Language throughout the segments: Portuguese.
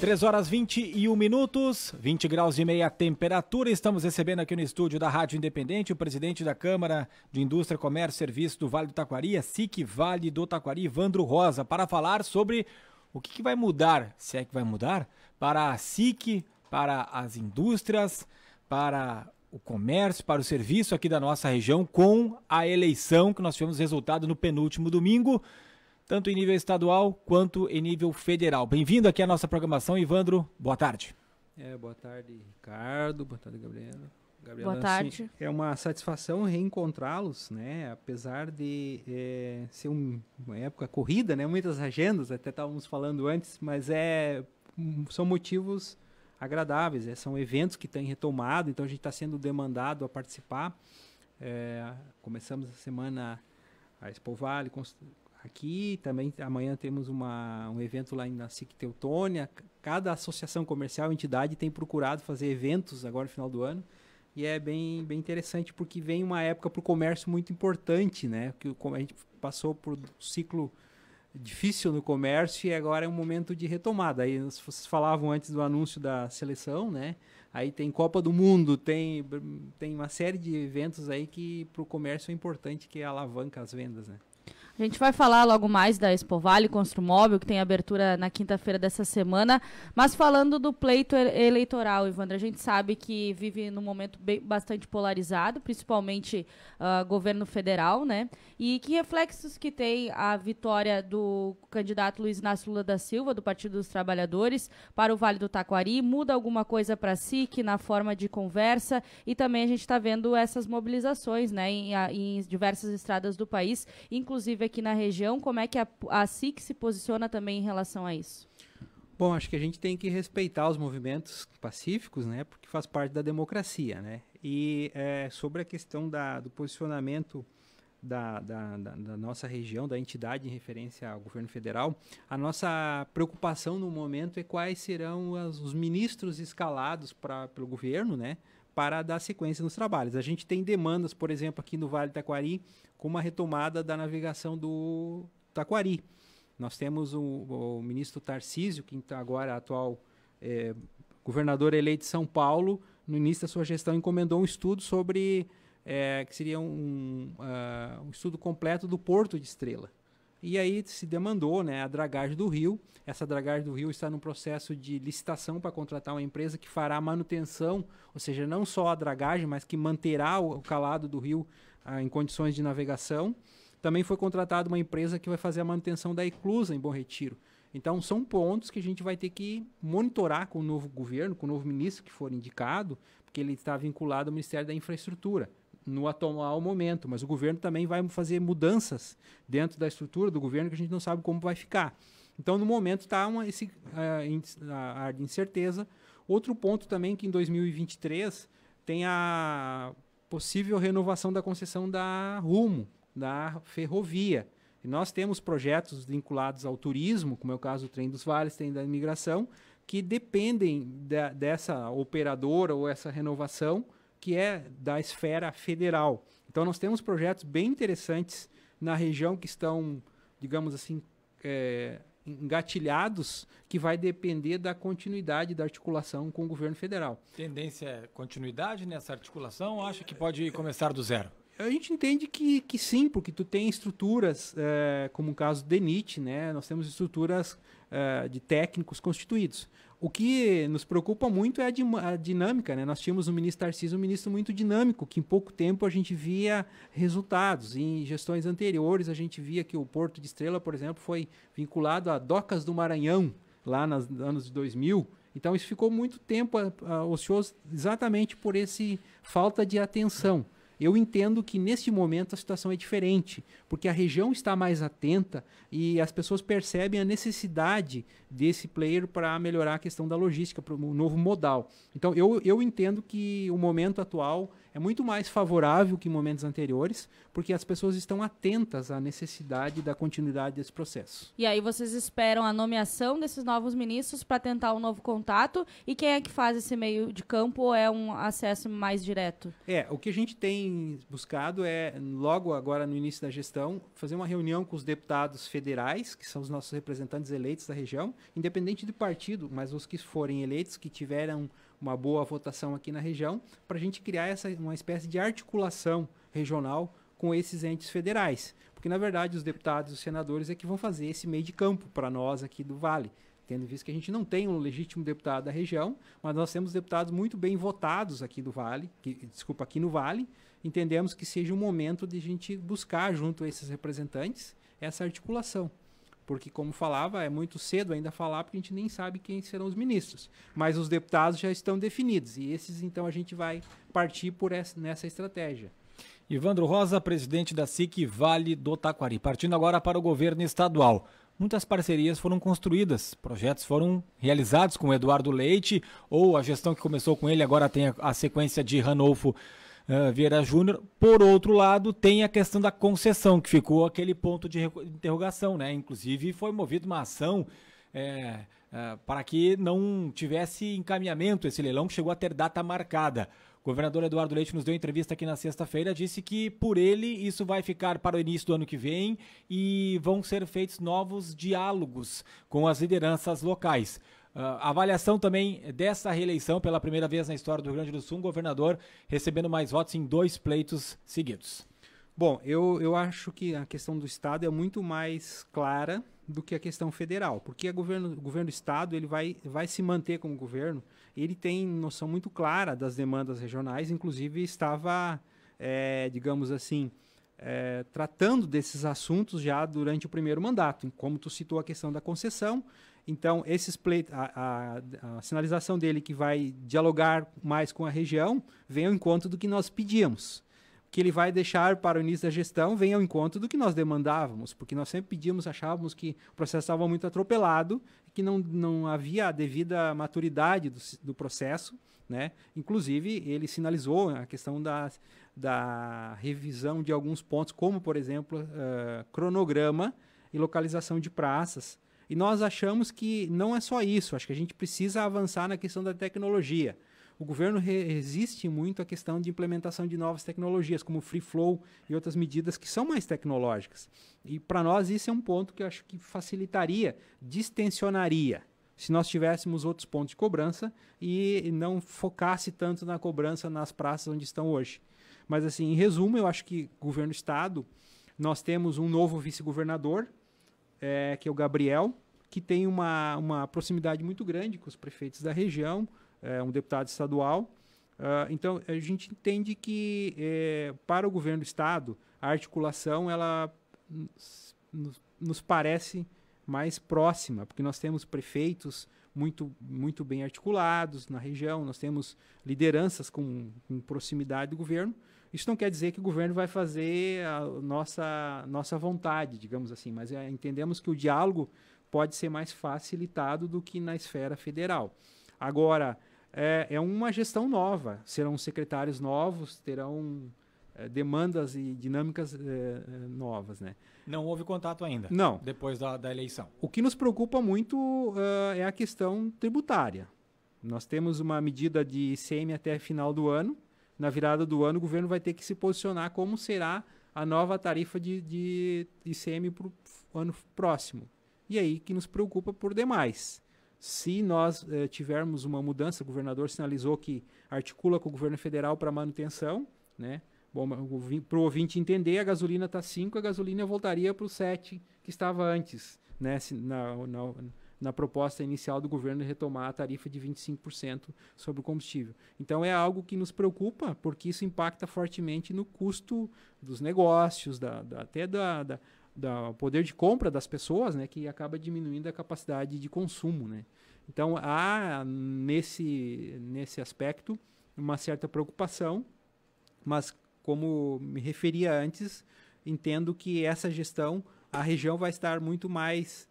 3 horas 21 minutos, 20 graus e meia a temperatura. Estamos recebendo aqui no estúdio da Rádio Independente o presidente da Câmara de Indústria, Comércio e Serviço do Vale do Taquari, SIC Vale do Taquari, Vandro Rosa, para falar sobre o que, que vai mudar, se é que vai mudar, para a SIC, para as indústrias, para o comércio, para o serviço aqui da nossa região, com a eleição que nós tivemos resultado no penúltimo domingo tanto em nível estadual quanto em nível federal. Bem-vindo aqui à nossa programação, Ivandro. Boa tarde. É, boa tarde, Ricardo. Boa tarde, Gabriela. Gabriela boa tarde. Assim, é uma satisfação reencontrá-los, né? Apesar de é, ser um, uma época corrida, né? Muitas agendas, até estávamos falando antes, mas é, hum, são motivos agradáveis. É, são eventos que têm retomado, então a gente está sendo demandado a participar. É, começamos a semana a Expo Vale, aqui. Também amanhã temos uma, um evento lá na SIC Teutônia. Cada associação comercial, entidade tem procurado fazer eventos agora no final do ano. E é bem, bem interessante porque vem uma época para o comércio muito importante, né? Que a gente passou por um ciclo difícil no comércio e agora é um momento de retomada. Aí vocês falavam antes do anúncio da seleção, né? Aí tem Copa do Mundo, tem, tem uma série de eventos aí que para o comércio é importante que é alavanca as vendas, né? A gente vai falar logo mais da Expo Vale, Construmóvel, que tem abertura na quinta-feira dessa semana. Mas falando do pleito eleitoral, Ivandra, a gente sabe que vive num momento bem, bastante polarizado, principalmente uh, governo federal, né? E que reflexos que tem a vitória do candidato Luiz Inácio Lula da Silva, do Partido dos Trabalhadores, para o Vale do Taquari? Muda alguma coisa para si, que na forma de conversa? E também a gente está vendo essas mobilizações, né, em, em diversas estradas do país, inclusive aqui aqui na região, como é que a, a SIC se posiciona também em relação a isso? Bom, acho que a gente tem que respeitar os movimentos pacíficos, né, porque faz parte da democracia, né. E é, sobre a questão da, do posicionamento da, da, da, da, nossa região, da entidade em referência ao governo federal, a nossa preocupação no momento é quais serão as, os ministros escalados pra, pelo governo, né, para dar sequência nos trabalhos. A gente tem demandas, por exemplo, aqui no Vale do Taquari, com uma retomada da navegação do Taquari. Nós temos o, o ministro Tarcísio, que então agora é atual é, governador eleito de São Paulo, no início da sua gestão encomendou um estudo sobre é, que seria um, uh, um estudo completo do Porto de Estrela. E aí se demandou né, a dragagem do rio. Essa dragagem do rio está no processo de licitação para contratar uma empresa que fará manutenção, ou seja, não só a dragagem, mas que manterá o calado do rio ah, em condições de navegação. Também foi contratada uma empresa que vai fazer a manutenção da eclusa em Bom Retiro. Então, são pontos que a gente vai ter que monitorar com o novo governo, com o novo ministro que for indicado, porque ele está vinculado ao Ministério da Infraestrutura no atual momento, mas o governo também vai fazer mudanças dentro da estrutura do governo que a gente não sabe como vai ficar. Então, no momento, está esse uh, a, de incerteza. Outro ponto também que em 2023 tem a possível renovação da concessão da Rumo, da ferrovia. E nós temos projetos vinculados ao turismo, como é o caso do Trem dos Vales, tem da imigração, que dependem de, dessa operadora ou essa renovação que é da esfera federal. Então, nós temos projetos bem interessantes na região que estão, digamos assim, é, engatilhados, que vai depender da continuidade da articulação com o governo federal. Tendência é continuidade nessa articulação ou acha que pode começar do zero? A gente entende que, que sim, porque tu tem estruturas, é, como o caso do DENIT, né? nós temos estruturas é, de técnicos constituídos. O que nos preocupa muito é a, a dinâmica, né? Nós tínhamos o ministro Tarcísio, um ministro muito dinâmico, que em pouco tempo a gente via resultados. Em gestões anteriores, a gente via que o Porto de Estrela, por exemplo, foi vinculado a Docas do Maranhão, lá nos anos de 2000. Então isso ficou muito tempo a, ah, a, ah, ocioso exatamente por esse falta de atenção. Eu entendo que nesse momento a situação é diferente, porque a região está mais atenta e as pessoas percebem a necessidade desse player para melhorar a questão da logística, para o novo modal. Então, eu, eu entendo que o momento atual é muito mais favorável que em momentos anteriores, porque as pessoas estão atentas à necessidade da continuidade desse processo. E aí vocês esperam a nomeação desses novos ministros para tentar um novo contato? E quem é que faz esse meio de campo ou é um acesso mais direto? É, o que a gente tem buscado é, logo agora no início da gestão, fazer uma reunião com os deputados federais, que são os nossos representantes eleitos da região, independente de partido, mas os que forem eleitos, que tiveram uma boa votação aqui na região, para a gente criar essa, uma espécie de articulação regional com esses entes federais. Porque, na verdade, os deputados e os senadores é que vão fazer esse meio de campo para nós aqui do Vale tendo visto que a gente não tem um legítimo deputado da região, mas nós temos deputados muito bem votados aqui do Vale, que, desculpa, aqui no Vale, entendemos que seja o momento de a gente buscar junto a esses representantes essa articulação porque, como falava, é muito cedo ainda falar, porque a gente nem sabe quem serão os ministros. Mas os deputados já estão definidos, e esses, então, a gente vai partir por essa, nessa estratégia. Ivandro Rosa, presidente da SIC Vale do Taquari. Partindo agora para o governo estadual. Muitas parcerias foram construídas, projetos foram realizados com Eduardo Leite, ou a gestão que começou com ele agora tem a, a sequência de Ranolfo é, Vieira Júnior. Por outro lado, tem a questão da concessão, que ficou aquele ponto de interrogação, né? Inclusive, foi movida uma ação. É, é, para que não tivesse encaminhamento esse leilão, que chegou a ter data marcada. O governador Eduardo Leite nos deu entrevista aqui na sexta-feira, disse que por ele isso vai ficar para o início do ano que vem e vão ser feitos novos diálogos com as lideranças locais. Ah, a avaliação também dessa reeleição pela primeira vez na história do Rio Grande do Sul, um governador recebendo mais votos em dois pleitos seguidos. Bom, eu, eu acho que a questão do Estado é muito mais clara do que a questão federal, porque o governo, o governo do Estado ele vai, vai se manter como governo, ele tem noção muito clara das demandas regionais, inclusive estava, é, digamos assim, é, tratando desses assuntos já durante o primeiro mandato, como tu citou a questão da concessão, então, esses play, a, a, a, sinalização dele que vai dialogar mais com a região vem ao encontro do que nós pedíamos. Que ele vai deixar para o início da gestão vem ao encontro do que nós demandávamos, porque nós sempre pedíamos, achávamos que o processo estava muito atropelado, que não, não havia a devida maturidade do, do processo. Né? Inclusive, ele sinalizou a questão da, da revisão de alguns pontos, como, por exemplo, uh, cronograma e localização de praças e nós achamos que não é só isso, acho que a gente precisa avançar na questão da tecnologia. O governo resiste muito à questão de implementação de novas tecnologias, como o free flow e outras medidas que são mais tecnológicas. E para nós isso é um ponto que eu acho que facilitaria, distensionaria se nós tivéssemos outros pontos de cobrança e não focasse tanto na cobrança nas praças onde estão hoje. Mas assim, em resumo, eu acho que governo estado, nós temos um novo vice-governador é, que é o Gabriel, que tem uma, uma proximidade muito grande com os prefeitos da região, é um deputado estadual. Uh, então, a gente entende que é, para o governo do Estado, a articulação ela nos, nos, parece mais próxima, porque nós temos prefeitos muito, muito bem articulados na região, nós temos lideranças com, com proximidade do governo, isso não quer dizer que o governo vai fazer a nossa, nossa vontade, digamos assim, mas eh, entendemos que o diálogo pode ser mais facilitado do que na esfera federal. Agora, é, é uma gestão nova, serão secretários novos, terão é, demandas e dinâmicas é, novas, né? Não houve contato ainda. Não. Depois da, da eleição. O que nos preocupa muito uh, é a questão tributária. Nós temos uma medida de ICM até final do ano, na virada do ano, o governo vai ter que se posicionar como será a nova tarifa de, de ICM para o ano próximo. E aí que nos preocupa por demais. Se nós eh, tivermos uma mudança, o governador sinalizou que articula com o governo federal para manutenção, né? Bom, para o ouvinte entender, a gasolina está 5, a gasolina voltaria para o 7 que estava antes, né? na, na, na proposta inicial do governo de retomar a tarifa de 25% sobre o combustível. Então é algo que nos preocupa, porque isso impacta fortemente no custo dos negócios, da, da até da, da, da, poder de compra das pessoas, né, que acaba diminuindo a capacidade de consumo. Né? Então há nesse, nesse aspecto uma certa preocupação, mas como me referia antes, entendo que essa gestão, a região vai estar muito mais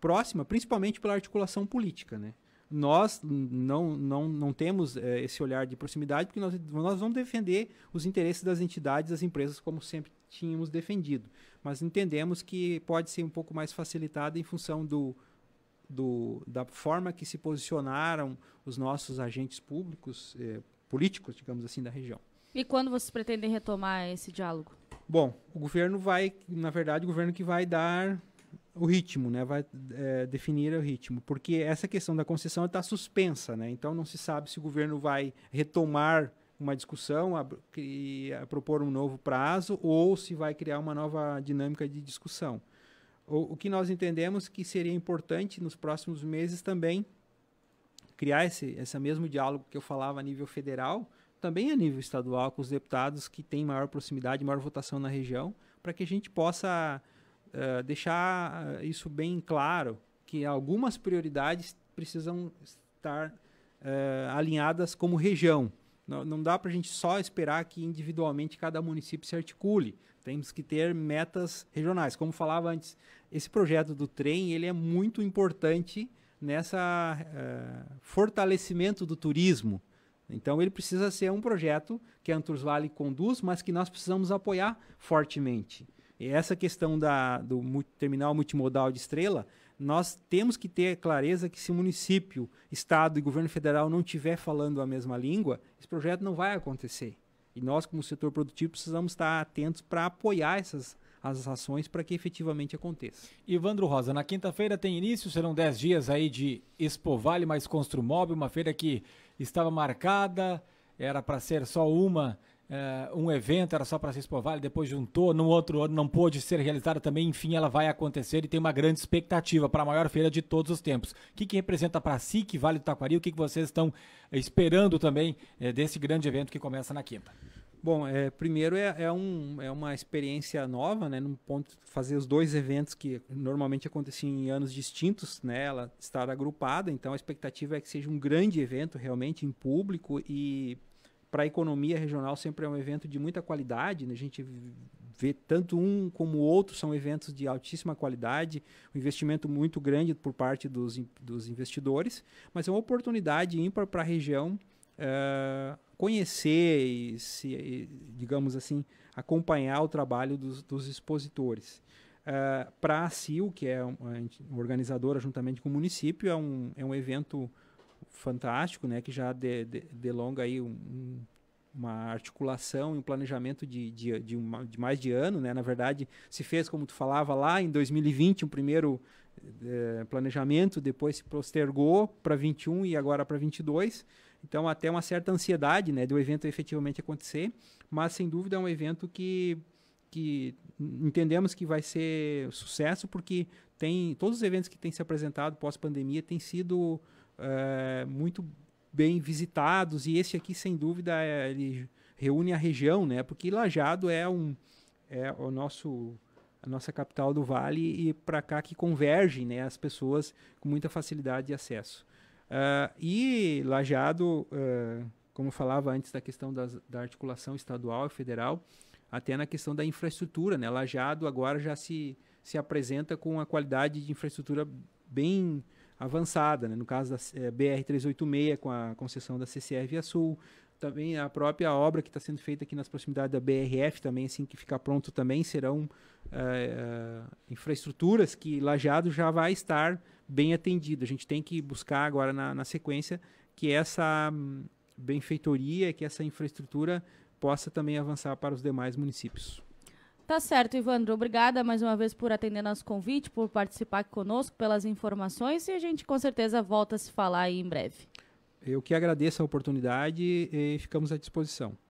próxima, principalmente pela articulação política, né? Nós não, não, não temos é, esse olhar de proximidade porque nós, nós vamos defender os interesses das entidades, das empresas, como sempre tínhamos defendido. Mas entendemos que pode ser um pouco mais facilitada em função do, do, da forma que se posicionaram os nossos agentes públicos, eh, políticos, digamos assim, da região. E quando vocês pretendem retomar esse diálogo? Bom, o governo vai, na verdade, o governo que vai dar o ritmo, né? Vai é, definir o ritmo, porque essa questão da concessão está suspensa, né? Então não se sabe se o governo vai retomar uma discussão a, a propor um novo prazo ou se vai criar uma nova dinâmica de discussão. O, o que nós entendemos que seria importante nos próximos meses também criar esse, esse mesmo diálogo que eu falava a nível federal, também a nível estadual, com os deputados que têm maior proximidade, maior votação na região, para que a gente possa eh, deixar eh, isso bem claro que algumas prioridades precisam estar uh, alinhadas como região. Não, não dá para a gente só esperar que individualmente cada município se articule. Temos que ter metas regionais. Como falava antes, esse projeto do trem ele é muito importante nessa uh, fortalecimento do turismo. Então ele precisa ser um projeto que a Antursvale conduz, mas que nós precisamos apoiar fortemente. E essa questão da, do terminal multimodal de Estrela, nós temos que ter clareza que se município, estado e governo federal não estiver falando a mesma língua, esse projeto não vai acontecer. E nós, como setor produtivo, precisamos estar atentos para apoiar essas as ações para que efetivamente aconteça. Ivandro Rosa, na quinta-feira tem início, serão 10 dias aí de Expo Vale mais Construmóvel uma feira que estava marcada, era para ser só uma é, um evento era só para Cispo Vale, depois juntou, no outro ano não pôde ser realizada também, enfim, ela vai acontecer e tem uma grande expectativa para a maior feira de todos os tempos. O que, que representa para si, que Vale do Taquari, o que, que vocês estão esperando também é, desse grande evento que começa na quinta? Bom, é, primeiro é, é, um, é uma experiência nova, né? No ponto de fazer os dois eventos que normalmente aconteciam em anos distintos, né? Ela estar agrupada, então a expectativa é que seja um grande evento realmente em público e para a economia regional sempre é um evento de muita qualidade. Né? A gente vê tanto um como o outro são eventos de altíssima qualidade, um investimento muito grande por parte dos, dos investidores, mas é uma oportunidade ímpar para a região uh, conhecer e, se, e, digamos assim, acompanhar o trabalho dos, dos expositores. Uh, eh, para a CIL, que é uma organizadora juntamente com o município, é um, é um evento fantástico, né, que já de, de, delonga aí um, um, uma articulação e um planejamento de, de, de, uma, de, mais de ano, né? Na verdade, se fez, como tu falava lá, em 2020, um primeiro eh, planejamento, depois se postergou para 21 e agora para 22. Então, até uma certa ansiedade, né, do evento efetivamente acontecer, mas sem dúvida é um evento que que entendemos que vai ser sucesso porque tem todos os eventos que têm se apresentado pós pandemia têm sido é, muito bem visitados e esse aqui sem dúvida é, ele reúne a região, né? Porque Lajado é um é o nosso a nossa capital do Vale e para cá que convergem, né? As pessoas com muita facilidade de acesso. Uh, e Lajado, uh, como eu falava antes da questão das, da articulação estadual e federal, até na questão da infraestrutura, né? Lajado agora já se se apresenta com uma qualidade de infraestrutura bem avançada, né? no caso da é, BR-386 com a concessão da CCR Via Sul, também a própria obra que está sendo feita aqui nas proximidades da BRF também, assim que ficar pronto também, serão é, é, infraestruturas que Lajado já vai estar bem atendido. A gente tem que buscar agora na, na sequência que essa hum, benfeitoria, que essa infraestrutura possa também avançar para os demais municípios. Tá certo, Ivandro. Obrigada mais uma vez por atender nosso convite, por participar conosco, pelas informações e a gente com certeza volta a se falar aí em breve. Eu que agradeço a oportunidade e ficamos à disposição.